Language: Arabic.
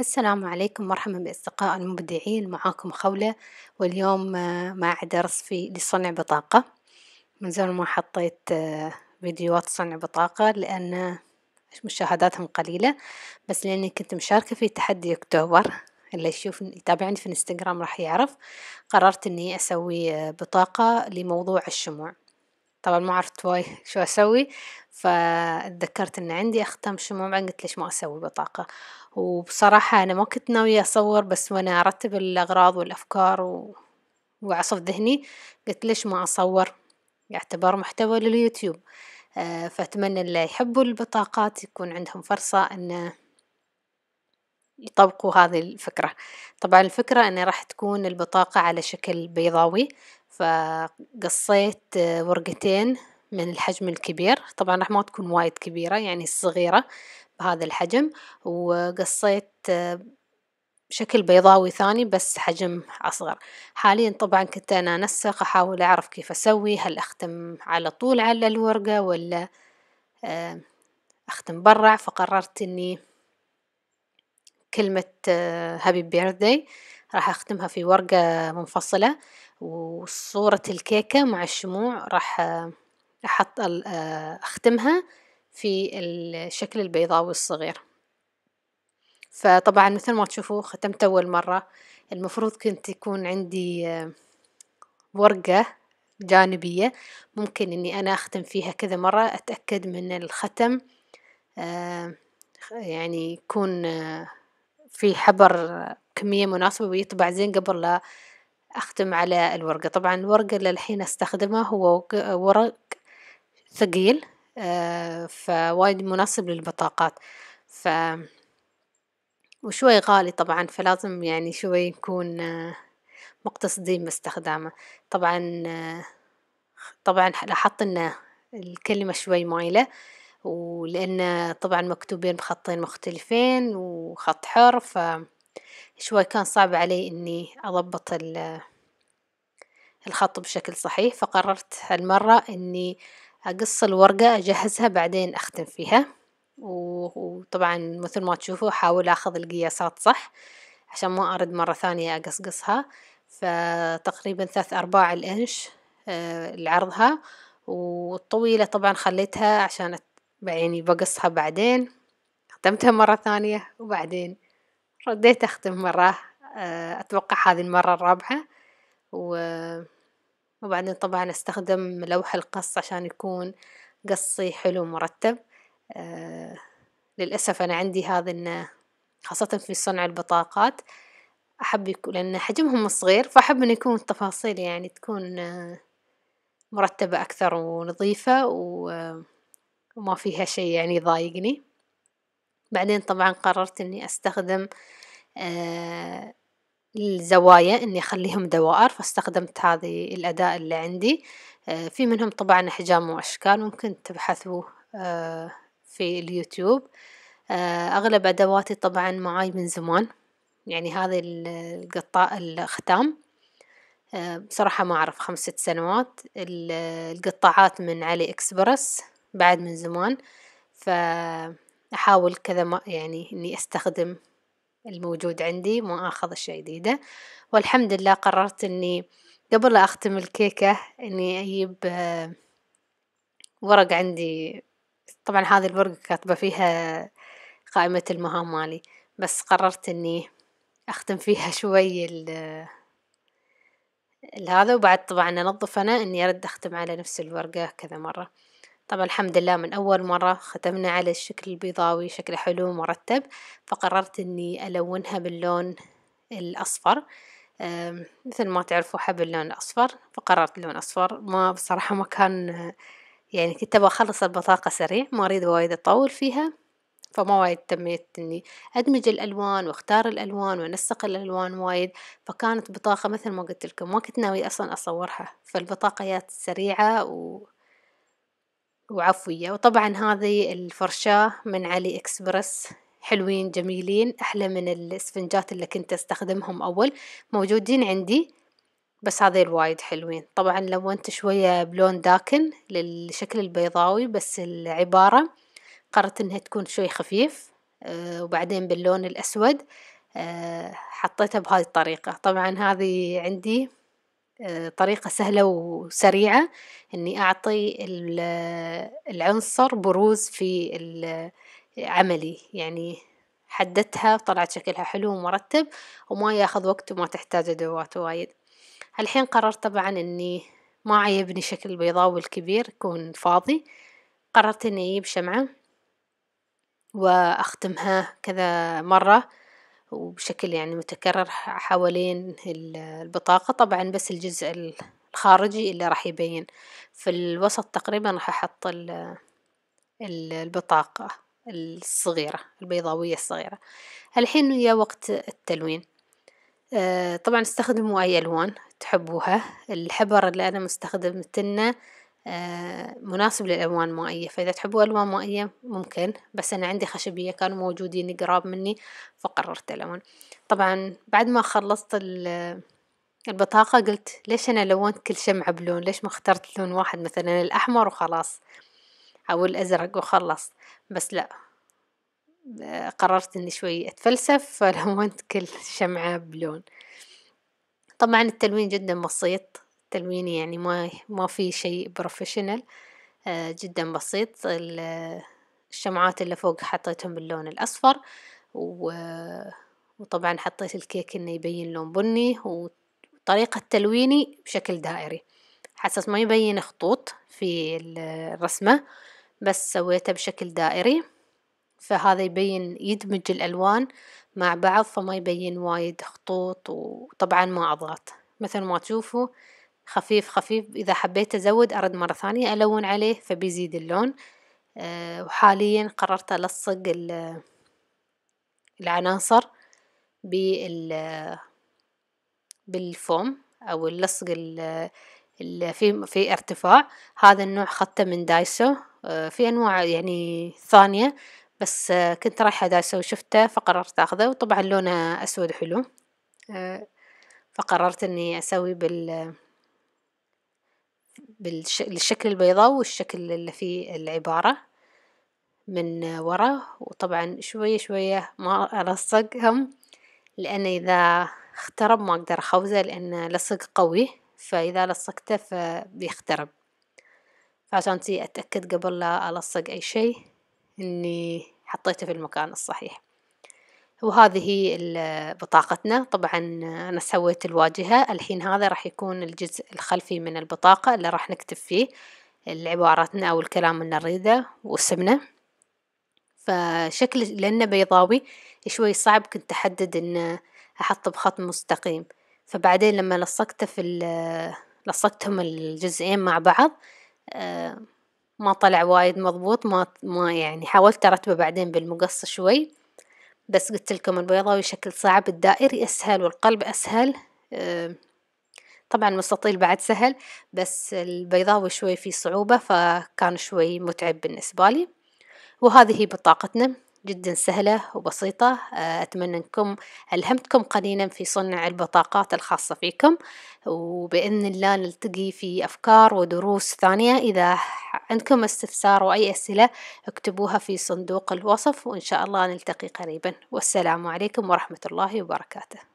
السلام عليكم مرحبا بأصدقاء المبدعين معاكم خولة واليوم آه، مع درس في لصنع بطاقة من زمان ما حطيت آه، فيديوهات صنع بطاقة لأن مشاهداتهم قليلة بس لأني كنت مشاركة في تحدي أكتوبر اللي يشوف يتابعني في الانستغرام راح يعرف قررت اني اسوي آه، بطاقة لموضوع الشموع طبعا ما عرفت واي شو أسوي فتذكرت إن عندي أختام شموع قلت ليش ما أسوي بطاقة وبصراحة أنا ما كنت ناوية أصور بس وأنا أرتب الأغراض والأفكار و... وأعصف ذهني قلت ليش ما أصور يعتبر محتوى لليوتيوب آه، فأتمنى اللي يحبوا البطاقات يكون عندهم فرصة أن يطبقوا هذه الفكرة طبعا الفكرة اني راح تكون البطاقة على شكل بيضاوي فقصيت آه، ورقتين من الحجم الكبير طبعا راح ما تكون وايد كبيرة يعني صغيرة بهذا الحجم وقصيت آه، شكل بيضاوي ثاني بس حجم أصغر حاليا طبعا كنت أنا نسق أحاول أعرف كيف أسوي هل أختم على طول على الورقة ولا آه، أختم برع فقررت أني كلمة هابي بيرثدي راح أختمها في ورقة منفصلة وصورة الكيكة مع الشموع راح أحط أختمها في الشكل البيضاوي الصغير فطبعا مثل ما تشوفوا ختمت أول مرة المفروض كنت يكون عندي ورقة جانبية ممكن إني أنا أختم فيها كذا مرة أتأكد من الختم يعني يكون في حبر كمية مناسبة ويطبع زين قبل لا أختم على الورقة طبعا الورقة اللي الحين أستخدمها هو ورق ثقيل آه، فوايد مناسب للبطاقات ف وشوي غالي طبعا فلازم يعني شوي نكون آه، مقتصدين باستخدامه طبعا آه، طبعا لاحظت ان الكلمة شوي مايلة ولأن طبعا مكتوبين بخطين مختلفين وخط حر ف شوي كان صعب علي إني أضبط الخط بشكل صحيح فقررت هالمرة إني أقص الورقة أجهزها بعدين أختم فيها وطبعا مثل ما تشوفوا أحاول أخذ القياسات صح عشان ما أرد مرة ثانية أقصقصها فتقريبا ثلاث أرباع الإنش العرضها آه، والطويلة طبعا خليتها عشان يعني بقصها بعدين ختمتها مرة ثانية وبعدين رديت أختم مرة آه، أتوقع هذه المرة الرابعة وبعدين طبعا أستخدم لوح القص عشان يكون قصي حلو مرتب آه، للأسف أنا عندي هذا إنه خاصة في صنع البطاقات أحب يكون لأن حجمهم صغير فأحب إن يكون التفاصيل يعني تكون آه، مرتبة أكثر ونظيفة وما فيها شي يعني ضايقني بعدين طبعا قررت اني استخدم آه، الزوايا اني اخليهم دوائر فاستخدمت هذه الاداة اللي عندي آه، في منهم طبعا احجام واشكال ممكن تبحثوا آه، في اليوتيوب اغلب ادواتي طبعا معاي من زمان يعني هذا القطاء الختام بصراحة ما أعرف خمس ست سنوات القطاعات من علي إكسبرس بعد من زمان ف أحاول كذا ما يعني إني أستخدم الموجود عندي ما أخذ أشياء جديدة والحمد لله قررت إني قبل لا أختم الكيكة إني أجيب آه، ورق عندي طبعا هذه الورقة كاتبة فيها قائمة المهام مالي بس قررت إني أختم فيها شوي آه، ال هذا وبعد طبعا أنظف أنا إني أرد أختم على نفس الورقة كذا مرة طبعا الحمد لله من أول مرة ختمنا على الشكل البيضاوي شكله حلو ومرتب فقررت أني ألونها باللون الأصفر مثل ما تعرفوا حب اللون الأصفر فقررت لون أصفر ما بصراحة ما كان يعني كنت أبغى أخلص البطاقة سريع ما أريد وايد أطول فيها فما وايد تميت إني أدمج الألوان وأختار الألوان وأنسق الألوان وايد فكانت بطاقة مثل ما قلت لكم ما كنت ناوي أصلا أصورها فالبطاقة جات سريعة و وعفوية وطبعا هذه الفرشاة من علي اكسبرس حلوين جميلين أحلى من الاسفنجات اللي كنت أستخدمهم أول موجودين عندي بس هذيل وايد حلوين طبعا لونت شوية بلون داكن للشكل البيضاوي بس العبارة قررت انها تكون شوي خفيف آه، وبعدين باللون الأسود آه، حطيتها بهاي الطريقة طبعا هذه عندي آه، طريقة سهلة وسريعة إني أعطي العنصر بروز في عملي يعني حددتها وطلعت شكلها حلو ومرتب وما ياخذ وقت وما تحتاج أدوات وايد الحين قررت طبعا إني ما عيبني شكل البيضاوي الكبير يكون فاضي قررت إني أجيب شمعة وأختمها كذا مرة وبشكل يعني متكرر حوالين البطاقة طبعا بس الجزء الخارجي اللي راح يبين في الوسط تقريبا راح أحط البطاقة الصغيرة البيضاوية الصغيرة الحين يا وقت التلوين آه، طبعا استخدموا أي ألوان تحبوها الحبر اللي أنا مستخدمتنه آه، مناسب للألوان المائية فإذا تحبوا ألوان مائية ممكن بس أنا عندي خشبية كانوا موجودين قراب مني فقررت ألون طبعا بعد ما خلصت البطاقة قلت ليش أنا لونت كل شمعة بلون ليش ما اخترت لون واحد مثلا الأحمر وخلاص أو الأزرق وخلص بس لا قررت إني شوي أتفلسف فلونت كل شمعة بلون طبعا التلوين جدا بسيط تلويني يعني ما ما في شيء بروفيشنال آه، جدا بسيط الشمعات اللي فوق حطيتهم باللون الأصفر وطبعا حطيت الكيك انه يبين لون بني وطريقة تلويني بشكل دائري حساس ما يبين خطوط في الرسمة بس سويته بشكل دائري فهذا يبين يدمج الألوان مع بعض فما يبين وايد خطوط وطبعا ما أضغط مثل ما تشوفوا خفيف خفيف إذا حبيت أزود أرد مرة ثانية ألون عليه فبيزيد اللون أه وحاليا قررت ألصق العناصر بال بالفوم أو اللصق في في ارتفاع هذا النوع خدته من دايسو أه في أنواع يعني ثانية بس آه، كنت رايحة دايسو وشفته فقررت أخذه وطبعا لونه أسود حلو آه، فقررت أني أسوي بال بالشكل البيضاوي والشكل اللي فيه العبارة من ورا وطبعا شوية شوية ما ألصق هم لأن إذا اخترب ما أقدر أخوزه لأن لصق قوي فإذا لصقته فبيخترب فعشان تي أتأكد قبل لا ألصق أي شي إني حطيته في المكان الصحيح وهذه بطاقتنا طبعا أنا سويت الواجهة الحين هذا راح يكون الجزء الخلفي من البطاقة اللي راح نكتب فيه العباراتنا أو الكلام اللي نريده واسمنا فشكل لأنه بيضاوي شوي صعب كنت أحدد إن أحطه بخط مستقيم فبعدين لما لصقته في لصقتهم الجزئين مع بعض آه، ما طلع وايد مضبوط ما, ما يعني حاولت ارتبه بعدين بالمقص شوي بس قلت لكم البيضاوي شكل صعب الدائري أسهل والقلب أسهل طبعا المستطيل بعد سهل بس البيضاوي شوي فيه صعوبة فكان شوي متعب بالنسبة لي وهذه هي بطاقتنا جدا سهلة وبسيطة آه، أتمنى أنكم ألهمتكم قليلا في صنع البطاقات الخاصة فيكم وبإذن الله نلتقي في أفكار ودروس ثانية إذا عندكم استفسار وأي أسئلة اكتبوها في صندوق الوصف وإن شاء الله نلتقي قريبا والسلام عليكم ورحمة الله وبركاته